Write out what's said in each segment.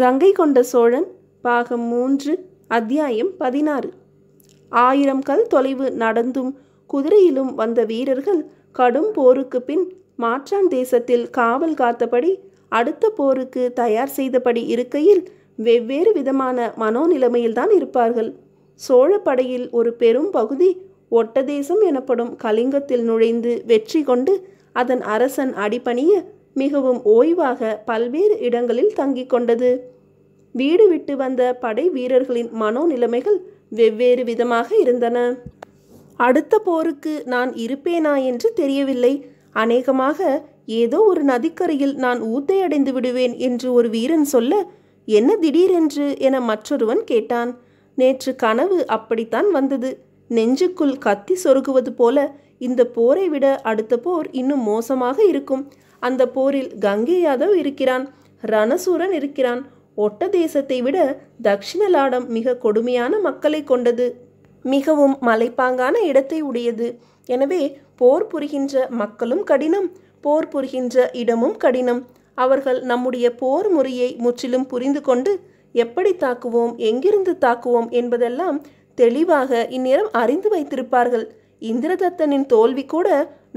கங்கை கொண்ட சோழன் பாகம் மூன்று அத்தியாயம் பதினாறு ஆயிரம் கல் தொலைவு நடந்தும் குதிரையிலும் வந்த வீரர்கள் கடும் போருக்கு பின் மாற்றான் தேசத்தில் காவல் காத்தபடி அடுத்த போருக்கு தயார் செய்தபடி இருக்கையில் வெவ்வேறு விதமான மனோநிலைமையில்தான் இருப்பார்கள் சோழ படையில் ஒரு பெரும் பகுதி ஒட்டதேசம் எனப்படும் கலிங்கத்தில் நுழைந்து வெற்றி கொண்டு அதன் அரசன் அடிபணிய மிகவும் ஓய்வாக பல்வேறு இடங்களில் தங்கிக் கொண்டது வீடு விட்டு வந்த படை வீரர்களின் மனோநிலைமைகள் வெவ்வேறு விதமாக இருந்தன அடுத்த போருக்கு நான் இருப்பேனா என்று தெரியவில்லை அநேகமாக ஏதோ ஒரு நதிக்கரையில் நான் ஊத்தை அடைந்து விடுவேன் என்று ஒரு வீரன் சொல்ல என்ன திடீரென்று என மற்றொருவன் கேட்டான் நேற்று கனவு அப்படித்தான் வந்தது நெஞ்சுக்குள் கத்தி சொருகுவது போல இந்த போரை விட அடுத்த போர் இன்னும் மோசமாக இருக்கும் அந்த போரில் கங்கை யாதவ் இருக்கிறான் ரணசூரன் இருக்கிறான் ஒட்ட தேசத்தை விட தக்ஷிண லாடம் மிக கொடுமையான மக்களை கொண்டது மிகவும் மலைப்பாங்கான இடத்தை உடையது எனவே போர் புரிகின்ற மக்களும் கடினம் போர் புரிகின்ற இடமும் கடினம் அவர்கள் நம்முடைய போர் முறையை முற்றிலும் புரிந்து கொண்டு எப்படி தாக்குவோம் எங்கிருந்து தாக்குவோம் என்பதெல்லாம் தெளிவாக இந்நேரம் அறிந்து வைத்திருப்பார்கள் இந்திரதத்தனின் தோல்வி கூட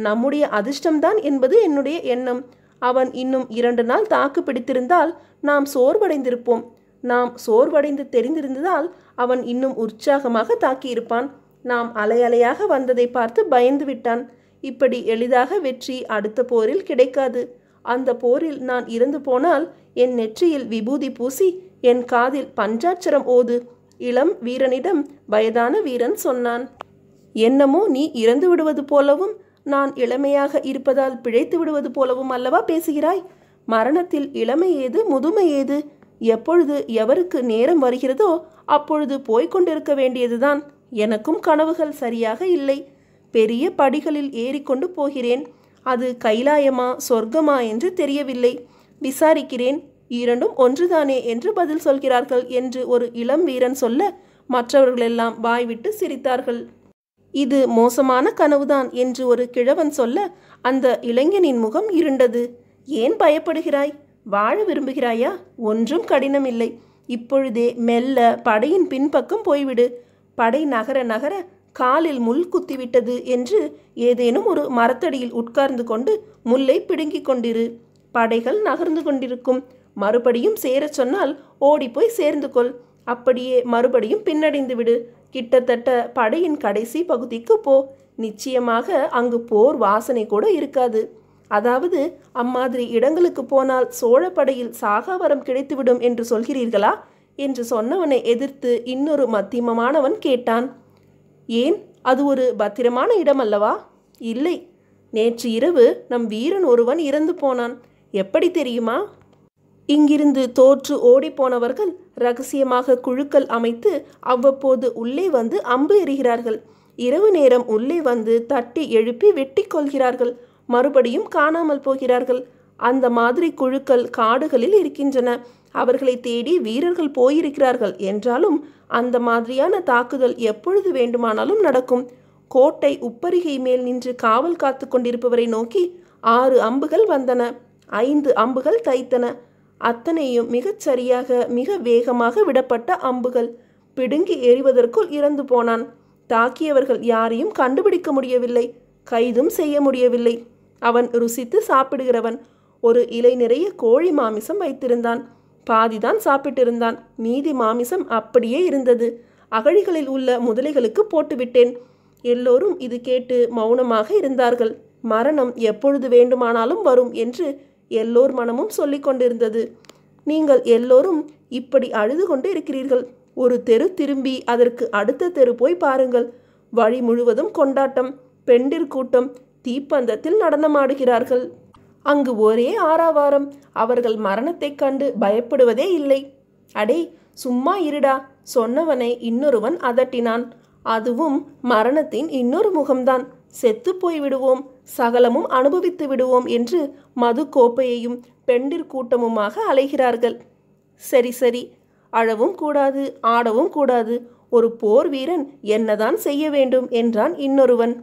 நம்முடைய அதிர்ஷ்டம்தான் என்பது என்னுடைய எண்ணம் அவன் இன்னும் இரண்டு நாள் தாக்கு பிடித்திருந்தால் நாம் சோர்வடைந்திருப்போம் நாம் சோர்வடைந்து தெரிந்திருந்ததால் அவன் இன்னும் உற்சாகமாக தாக்கியிருப்பான் நாம் அலையலையாக வந்ததை பார்த்து பயந்து விட்டான் இப்படி எளிதாக வெற்றி அடுத்த போரில் கிடைக்காது அந்த போரில் நான் இறந்து போனால் என் நெற்றியில் விபூதி பூசி என் காதில் பஞ்சாட்சரம் ஓது இளம் வீரனிடம் வயதான வீரன் சொன்னான் என்னமோ நீ இறந்து விடுவது போலவும் நான் இளமையாக இருப்பதால் பிழைத்து விடுவது போலவும் அல்லவா பேசுகிறாய் மரணத்தில் இளமை ஏது முதுமை ஏது எப்பொழுது எவருக்கு நேரம் வருகிறதோ அப்பொழுது போய்கொண்டிருக்க வேண்டியதுதான் எனக்கும் கனவுகள் சரியாக இல்லை பெரிய படிகளில் ஏறிக்கொண்டு போகிறேன் அது கைலாயமா சொர்க்கமா என்று தெரியவில்லை விசாரிக்கிறேன் இரண்டும் ஒன்றுதானே என்று பதில் சொல்கிறார்கள் என்று ஒரு இளம் வீரன் சொல்ல மற்றவர்களெல்லாம் வாய்விட்டு சிரித்தார்கள் இது மோசமான கனவுதான் என்று ஒரு கிழவன் சொல்ல அந்த இளைஞனின் முகம் இருண்டது ஏன் பயப்படுகிறாய் வாழ விரும்புகிறாயா ஒன்றும் கடினமில்லை இப்பொழுதே மெல்ல படையின் பின்பக்கம் போய்விடு படை நகர நகர காலில் முள் குத்திவிட்டது என்று ஏதேனும் ஒரு மரத்தடியில் உட்கார்ந்து கொண்டு முல்லை பிடுங்கிக் கொண்டிரு படைகள் நகர்ந்து கொண்டிருக்கும் மறுபடியும் சேரச் சொன்னால் ஓடிப்போய் சேர்ந்து கொள் அப்படியே மறுபடியும் பின்னடைந்து விடு கிட்டத்தட்ட படையின் கடைசி பகுதிக்கு போ நிச்சயமாக அங்கு போர் வாசனை கூட இருக்காது அதாவது அம்மாதிரி இடங்களுக்கு போனால் சோழ படையில் சாகாவரம் கிடைத்துவிடும் என்று சொல்கிறீர்களா என்று சொன்னவனை எதிர்த்து இன்னொரு மத்தியமமானவன் கேட்டான் ஏன் அது ஒரு பத்திரமான இடம் அல்லவா இல்லை நேற்று இரவு நம் வீரன் ஒருவன் இறந்து போனான் எப்படி தெரியுமா இங்கிருந்து தோற்று ஓடிப்போனவர்கள் ரகசியமாக குழுக்கள் அமைத்து அவ்வப்போது உள்ளே வந்து அம்பு எறிகிறார்கள் இரவு நேரம் உள்ளே வந்து தட்டி எழுப்பி வெட்டி கொள்கிறார்கள் மறுபடியும் காணாமல் போகிறார்கள் அந்த மாதிரி குழுக்கள் காடுகளில் இருக்கின்றன அவர்களை தேடி வீரர்கள் போயிருக்கிறார்கள் என்றாலும் அந்த மாதிரியான தாக்குதல் எப்பொழுது வேண்டுமானாலும் நடக்கும் கோட்டை உப்பரிகை மேல் நின்று காவல் காத்து கொண்டிருப்பவரை நோக்கி ஆறு அம்புகள் வந்தன ஐந்து அம்புகள் தைத்தன அத்தனையும் மிகச் சரியாக மிக வேகமாக விடப்பட்ட அம்புகள் பிடுங்கி எறிவதற்குள் இறந்து போனான் தாக்கியவர்கள் யாரையும் கண்டுபிடிக்க முடியவில்லை கைதும் செய்ய முடியவில்லை அவன் ருசித்து சாப்பிடுகிறவன் ஒரு இலை நிறைய கோழி மாமிசம் வைத்திருந்தான் பாதிதான் சாப்பிட்டிருந்தான் மீதி மாமிசம் அப்படியே இருந்தது அகழிகளில் உள்ள முதலைகளுக்கு போட்டுவிட்டேன் எல்லோரும் இது கேட்டு மௌனமாக இருந்தார்கள் மரணம் எப்பொழுது வேண்டுமானாலும் வரும் என்று எல்லோர் மனமும் சொல்லிக் கொண்டிருந்தது நீங்கள் எல்லோரும் இப்படி அழுது கொண்டு இருக்கிறீர்கள் ஒரு தெரு திரும்பி அதற்கு அடுத்த தெரு போய் பாருங்கள் வழி முழுவதும் கொண்டாட்டம் பெண்டிர் கூட்டம் தீப்பந்தத்தில் நடனமாடுகிறார்கள் அங்கு ஒரே ஆறாவாரம் அவர்கள் மரணத்தைக் கண்டு பயப்படுவதே இல்லை அடே சும்மா இருடா சொன்னவனை இன்னொருவன் அதட்டினான் அதுவும் மரணத்தின் இன்னொரு முகம்தான் செத்து போய் விடுவோம் சகலமும் அனுபவித்து விடுவோம் என்று மது கோப்பையையும் பெண்டிர் கூட்டமுமாக அலைகிறார்கள் சரி சரி அழவும் கூடாது ஆடவும் கூடாது ஒரு போர் வீரன் என்னதான் செய்ய வேண்டும் என்றான் இன்னொருவன்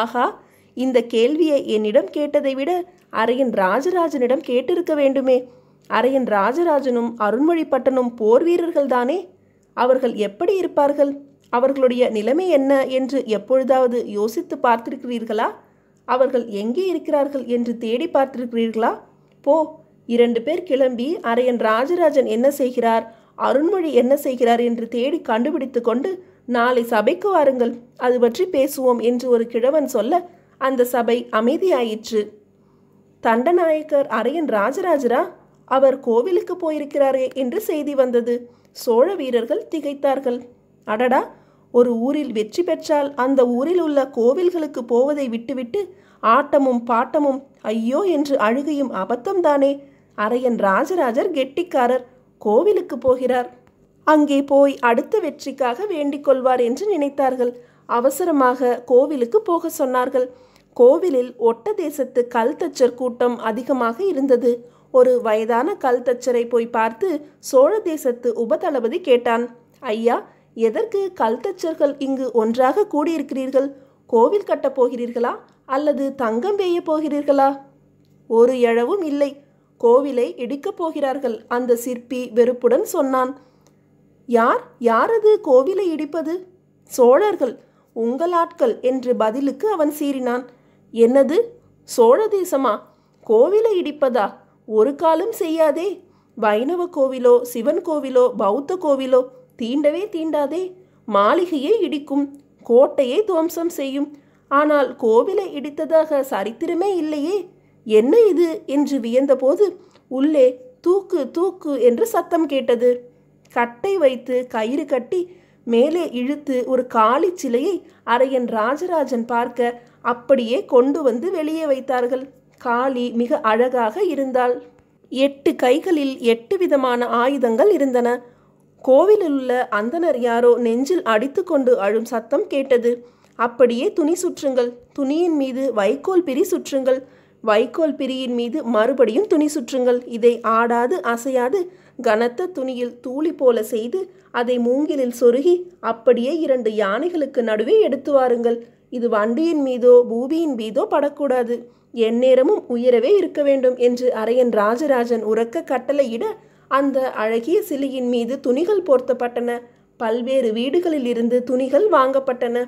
ஆகா இந்த கேள்வியை என்னிடம் கேட்டதை விட அரையன் ராஜராஜனிடம் கேட்டிருக்க வேண்டுமே அரையன் ராஜராஜனும் அருண்மொழிப்பட்டனும் போர் வீரர்கள்தானே அவர்கள் எப்படி இருப்பார்கள் அவர்களுடைய நிலைமை என்ன என்று எப்பொழுதாவது யோசித்து பார்த்திருக்கிறீர்களா அவர்கள் எங்கே இருக்கிறார்கள் என்று தேடி பார்த்திருக்கிறீர்களா போ இரண்டு பேர் கிளம்பி அரையன் ராஜராஜன் என்ன செய்கிறார் அருண்மொழி என்ன செய்கிறார் என்று தேடி கண்டுபிடித்து கொண்டு நாளை சபைக்கு வாருங்கள் அது பற்றி பேசுவோம் என்று ஒரு கிழவன் சொல்ல அந்த சபை அமைதியாயிற்று தண்டநாயக்கர் அரையன் ராஜராஜரா அவர் கோவிலுக்கு போயிருக்கிறாரே என்று செய்தி வந்தது சோழ வீரர்கள் திகைத்தார்கள் அடடா ஒரு ஊரில் வெற்றி பெற்றால் அந்த ஊரில் உள்ள கோவில்களுக்கு போவதை விட்டுவிட்டு ஆட்டமும் பாட்டமும் ஐயோ என்று அழுகையும் அபத்தம்தானே அரையன் ராஜராஜர் கெட்டிக்காரர் கோவிலுக்கு போகிறார் அங்கே போய் அடுத்த வெற்றிக்காக வேண்டிக் கொள்வார் என்று நினைத்தார்கள் அவசரமாக கோவிலுக்கு போக சொன்னார்கள் கோவிலில் ஒட்ட தேசத்து கல் தச்சர் கூட்டம் அதிகமாக இருந்தது ஒரு வயதான கல் தச்சரை போய் பார்த்து சோழ தேசத்து உபதளபதி கேட்டான் ஐயா எதற்கு கல்தச்சர்கள் இங்கு ஒன்றாக கூடியிருக்கிறீர்கள் கோவில் கட்டப் போகிறீர்களா அல்லது தங்கம் பெய்ய போகிறீர்களா ஒரு எழவும் இல்லை கோவிலை இடிக்கப் போகிறார்கள் அந்த சிற்பி வெறுப்புடன் சொன்னான் யார் யாரது கோவிலை இடிப்பது சோழர்கள் உங்கள் ஆட்கள் என்று பதிலுக்கு அவன் சீறினான் என்னது சோழ தேசமா கோவிலை இடிப்பதா ஒரு காலம் செய்யாதே வைணவ கோவிலோ சிவன் கோவிலோ பௌத்த கோவிலோ தீண்டவே தீண்டாதே மாளிகையை இடிக்கும் கோட்டையை துவம்சம் செய்யும் ஆனால் கோவிலை இடித்ததாக சரித்திரமே இல்லையே என்ன இது என்று வியந்தபோது உள்ளே தூக்கு தூக்கு என்று சத்தம் கேட்டது கட்டை வைத்து கயிறு கட்டி மேலே இழுத்து ஒரு காளி சிலையை அரையன் ராஜராஜன் பார்க்க அப்படியே கொண்டு வந்து வெளியே வைத்தார்கள் காளி மிக அழகாக இருந்தாள் எட்டு கைகளில் எட்டு விதமான ஆயுதங்கள் இருந்தன கோவிலில் உள்ள அந்தனர் யாரோ நெஞ்சில் அடித்துக்கொண்டு அழும் சத்தம் கேட்டது அப்படியே துணி சுற்றுங்கள் துணியின் மீது வைக்கோல் பிரி சுற்றுங்கள் வைக்கோல் பிரியின் மீது மறுபடியும் துணி சுற்றுங்கள் இதை ஆடாது அசையாது கனத்த துணியில் தூளி போல செய்து அதை மூங்கிலில் சொருகி அப்படியே இரண்டு யானைகளுக்கு நடுவே எடுத்து வாருங்கள் இது வண்டியின் மீதோ பூமியின் மீதோ படக்கூடாது எந்நேரமும் உயரவே இருக்க வேண்டும் என்று அரையன் ராஜராஜன் உறக்க கட்டளையிட அந்த அழகிய சிலையின் மீது துணிகள் போர்த்தப்பட்டன பல்வேறு வீடுகளில் இருந்து துணிகள் வாங்கப்பட்டன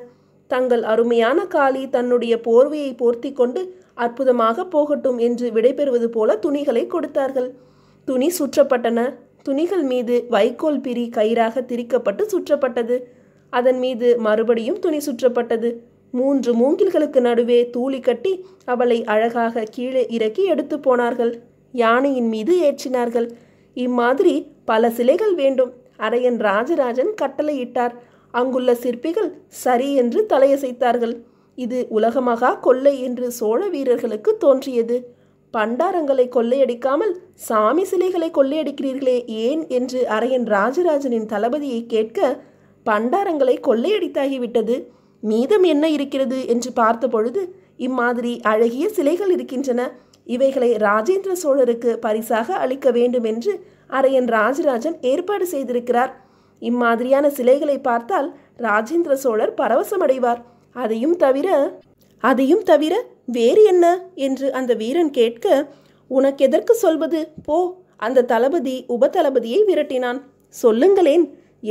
தங்கள் அருமையான காளி தன்னுடைய போர்வையை போர்த்தி கொண்டு அற்புதமாக போகட்டும் என்று விடைபெறுவது போல துணிகளை கொடுத்தார்கள் துணி சுற்றப்பட்டன துணிகள் மீது வைக்கோல் பிரி கயிறாக திரிக்கப்பட்டு சுற்றப்பட்டது அதன் மீது மறுபடியும் துணி சுற்றப்பட்டது மூன்று மூங்கில்களுக்கு நடுவே தூளி கட்டி அவளை அழகாக கீழே இறக்கி எடுத்து போனார்கள் யானையின் மீது ஏற்றினார்கள் இம்மாதிரி பல சிலைகள் வேண்டும் அரையன் ராஜராஜன் கட்டளையிட்டார் அங்குள்ள சிற்பிகள் சரி என்று தலையசைத்தார்கள் இது உலகமகா கொள்ளை என்று சோழ வீரர்களுக்கு தோன்றியது பண்டாரங்களை கொள்ளையடிக்காமல் சாமி சிலைகளை கொள்ளையடிக்கிறீர்களே ஏன் என்று அரையன் ராஜராஜனின் தளபதியை கேட்க பண்டாரங்களை கொள்ளையடித்தாகிவிட்டது மீதம் என்ன இருக்கிறது என்று பார்த்தபொழுது இம்மாதிரி அழகிய சிலைகள் இருக்கின்றன இவைகளை ராஜேந்திர சோழருக்கு பரிசாக அளிக்க வேண்டும் என்று அரையன் ராஜராஜன் ஏற்பாடு செய்திருக்கிறார் இம்மாதிரியான சிலைகளை பார்த்தால் ராஜேந்திர சோழர் பரவசமடைவார் அதையும் தவிர அதையும் தவிர வேறு என்ன என்று அந்த வீரன் கேட்க உனக்கு எதற்கு சொல்வது போ அந்த தளபதி உபதளபதியை விரட்டினான் சொல்லுங்களேன்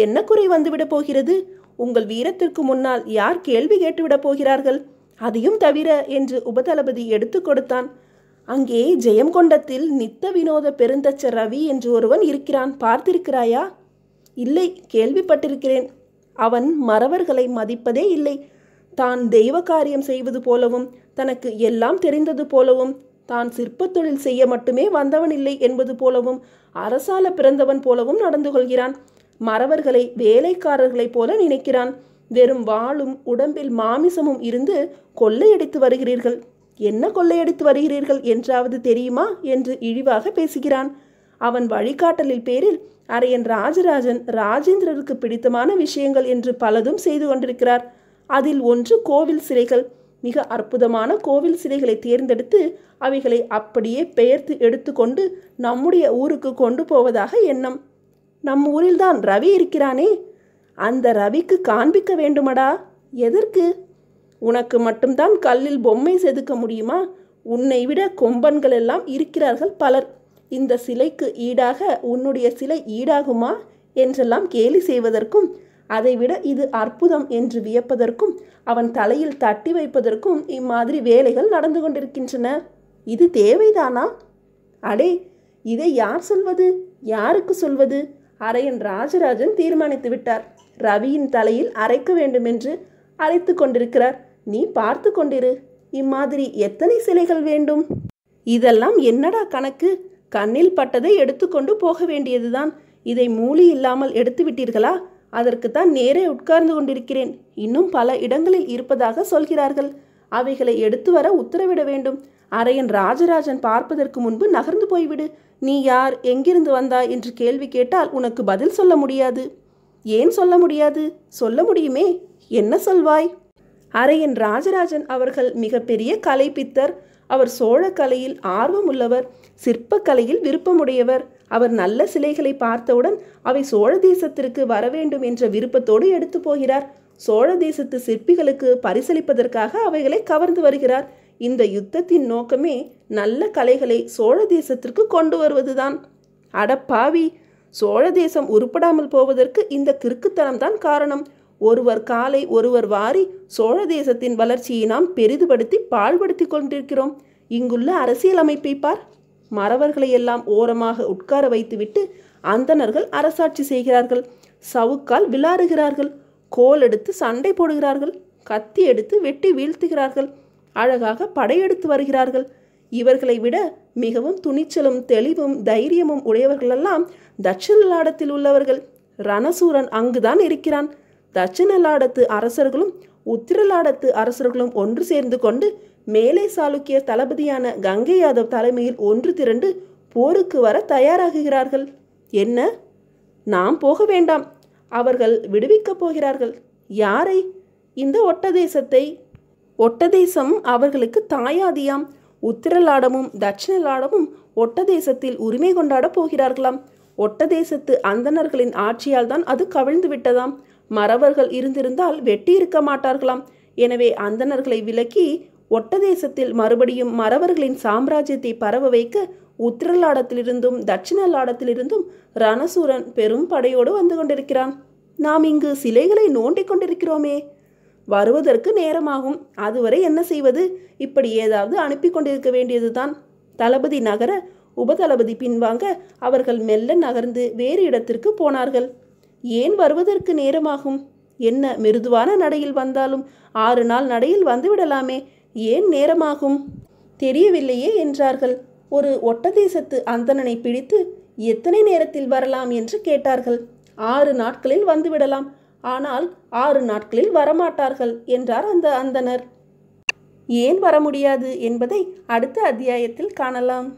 என்ன குறை வந்துவிடப் போகிறது உங்கள் வீரத்திற்கு முன்னால் யார் கேள்வி கேட்டுவிடப் போகிறார்கள் அதையும் தவிர என்று உபதளபதி எடுத்து கொடுத்தான் அங்கே ஜெயங்கொண்டத்தில் நித்த வினோத பெருந்தச்ச ரவி என்று ஒருவன் இருக்கிறான் பார்த்திருக்கிறாயா இல்லை கேள்விப்பட்டிருக்கிறேன் அவன் மறவர்களை மதிப்பதே இல்லை தான் தெய்வ காரியம் செய்வது போலவும் தனக்கு எல்லாம் தெரிந்தது போலவும் தான் சிற்பத் தொழில் செய்ய மட்டுமே வந்தவன் இல்லை என்பது போலவும் அரசால பிறந்தவன் போலவும் நடந்து கொள்கிறான் மறவர்களை வேலைக்காரர்களைப் போல நினைக்கிறான் வெறும் வாளும் உடம்பில் மாமிசமும் இருந்து கொள்ளையடித்து வருகிறீர்கள் என்ன கொள்ளையடித்து வருகிறீர்கள் என்றாவது தெரியுமா என்று இழிவாக பேசுகிறான் அவன் வழிகாட்டலில் பேரில் அரையன் ராஜராஜன் ராஜேந்திரருக்கு பிடித்தமான விஷயங்கள் என்று பலதும் செய்து கொண்டிருக்கிறார் அதில் ஒன்று கோவில் சிலைகள் மிக அற்புதமான கோவில் சிலைகளை தேர்ந்தெடுத்து அவைகளை அப்படியே பெயர்த்து எடுத்துக்கொண்டு நம்முடைய ஊருக்கு கொண்டு போவதாக எண்ணம் நம் ஊரில்தான் ரவி இருக்கிறானே அந்த ரவிக்கு காண்பிக்க வேண்டுமடா எதற்கு உனக்கு மட்டும்தான் கல்லில் பொம்மை செதுக்க முடியுமா உன்னை விட கொம்பன்கள் எல்லாம் இருக்கிறார்கள் பலர் இந்த சிலைக்கு ஈடாக உன்னுடைய சிலை ஈடாகுமா என்றெல்லாம் கேலி செய்வதற்கும் அதைவிட இது அற்புதம் என்று வியப்பதற்கும் அவன் தலையில் தட்டி வைப்பதற்கும் இம்மாதிரி வேலைகள் நடந்து கொண்டிருக்கின்றன இது தேவைதானா அடே இதை யார் சொல்வது யாருக்கு சொல்வது அரையன் ராஜராஜன் தீர்மானித்து விட்டார் ரவியின் தலையில் அரைக்க வேண்டும் என்று அழைத்து கொண்டிருக்கிறார் நீ பார்த்து கொண்டிரு இம்மாதிரி எத்தனை சிலைகள் வேண்டும் இதெல்லாம் என்னடா கணக்கு கண்ணில் பட்டதை எடுத்துக்கொண்டு போக வேண்டியதுதான் இதை மூலி இல்லாமல் எடுத்து விட்டீர்களா அதற்குத்தான் நேரே உட்கார்ந்து கொண்டிருக்கிறேன் இன்னும் பல இடங்களில் இருப்பதாக சொல்கிறார்கள் அவைகளை எடுத்து வர உத்தரவிட வேண்டும் அரையன் ராஜராஜன் பார்ப்பதற்கு முன்பு நகர்ந்து போய்விடு நீ யார் எங்கிருந்து வந்தாய் என்று கேள்வி கேட்டால் உனக்கு பதில் சொல்ல முடியாது ஏன் சொல்ல முடியாது சொல்ல முடியுமே என்ன சொல்வாய் அரையன் ராஜராஜன் அவர்கள் மிகப்பெரிய கலைப்பித்தர் அவர் சோழ கலையில் ஆர்வம் உள்ளவர் சிற்பக்கலையில் விருப்பமுடையவர் அவர் நல்ல சிலைகளை பார்த்தவுடன் அவை சோழ தேசத்திற்கு வரவேண்டும் என்ற விருப்பத்தோடு எடுத்து போகிறார் சோழ தேசத்து சிற்பிகளுக்கு பரிசளிப்பதற்காக அவைகளை கவர்ந்து வருகிறார் இந்த யுத்தத்தின் நோக்கமே நல்ல கலைகளை சோழ தேசத்திற்கு கொண்டு வருவதுதான் அடப்பாவி சோழ தேசம் உருப்படாமல் போவதற்கு இந்த கிறுக்குத்தனம் தான் காரணம் ஒருவர் காலை ஒருவர் வாரி சோழ தேசத்தின் வளர்ச்சியை நாம் பெரிதுபடுத்தி பாழ்படுத்தி கொண்டிருக்கிறோம் இங்குள்ள அமைப்பை பார் மறவர்களை எல்லாம் ஓரமாக உட்கார வைத்துவிட்டு அந்தணர்கள் அரசாட்சி செய்கிறார்கள் சவுக்கால் விளாறுகிறார்கள் கோல் எடுத்து சண்டை போடுகிறார்கள் கத்தி எடுத்து வெட்டி வீழ்த்துகிறார்கள் அழகாக படையெடுத்து வருகிறார்கள் இவர்களை விட மிகவும் துணிச்சலும் தெளிவும் தைரியமும் உடையவர்களெல்லாம் தட்சிணலாடத்தில் உள்ளவர்கள் ரணசூரன் அங்குதான் இருக்கிறான் தட்சிணலாடத்து அரசர்களும் உத்திரலாடத்து அரசர்களும் ஒன்று சேர்ந்து கொண்டு மேலை சாளுக்கிய தளபதியான கங்கை யாதவ் தலைமையில் ஒன்று திரண்டு போருக்கு வர தயாராகுகிறார்கள் என்ன நாம் போக வேண்டாம் அவர்கள் விடுவிக்கப் போகிறார்கள் யாரை இந்த ஒட்ட ஒட்ட ஒட்டதேசம் அவர்களுக்கு தாயாதியாம் உத்திரலாடமும் தட்சிணலாடமும் ஒட்டதேசத்தில் உரிமை கொண்டாடப் போகிறார்களாம் ஒட்டதேசத்து அந்தணர்களின் ஆட்சியால் தான் அது கவிழ்ந்து விட்டதாம் மறவர்கள் இருந்திருந்தால் வெட்டியிருக்க மாட்டார்களாம் எனவே அந்தணர்களை விலக்கி ஒட்டதேசத்தில் மறுபடியும் மறவர்களின் சாம்ராஜ்யத்தை பரவ வைக்க உத்திரலாடத்திலிருந்தும் தட்சிண லாடத்திலிருந்தும் ரணசூரன் பெரும் படையோடு வந்து கொண்டிருக்கிறான் நாம் இங்கு சிலைகளை நோண்டிக் கொண்டிருக்கிறோமே வருவதற்கு நேரமாகும் அதுவரை என்ன செய்வது இப்படி ஏதாவது அனுப்பி கொண்டிருக்க வேண்டியதுதான் தளபதி நகர உபதளபதி பின்வாங்க அவர்கள் மெல்ல நகர்ந்து வேறு இடத்திற்கு போனார்கள் ஏன் வருவதற்கு நேரமாகும் என்ன மிருதுவான நடையில் வந்தாலும் ஆறு நாள் நடையில் வந்துவிடலாமே ஏன் நேரமாகும் தெரியவில்லையே என்றார்கள் ஒரு ஒட்ட தேசத்து அந்தணனை பிடித்து எத்தனை நேரத்தில் வரலாம் என்று கேட்டார்கள் ஆறு நாட்களில் வந்துவிடலாம் ஆனால் ஆறு நாட்களில் வரமாட்டார்கள் என்றார் அந்த அந்தனர் ஏன் வர முடியாது என்பதை அடுத்த அத்தியாயத்தில் காணலாம்